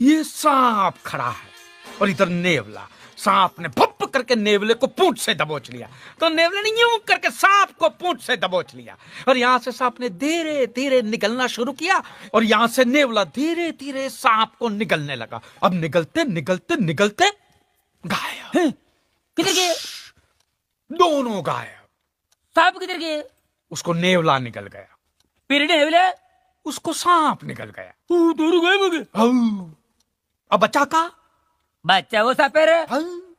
ये सांप खड़ा है और इधर नेवला सांप ने भप करके नेवले को पूंछ से दबोच लिया तो नेवले ने यूं करके सांप को पूंछ से दबोच लिया और यहां से सांप ने धीरे धीरे निकलना शुरू किया और यहां से नेवला धीरे धीरे सांप को निकलने लगा अब निकलते निकलते निकलते गायब किधर गए दोनों गायब सांप किधर गए उसको नेवला निकल गया फिर नेवले उसको सांप निकल गया दोनों गायब हो गए और बच्चा का बच्चा वो सपेरे हाँ?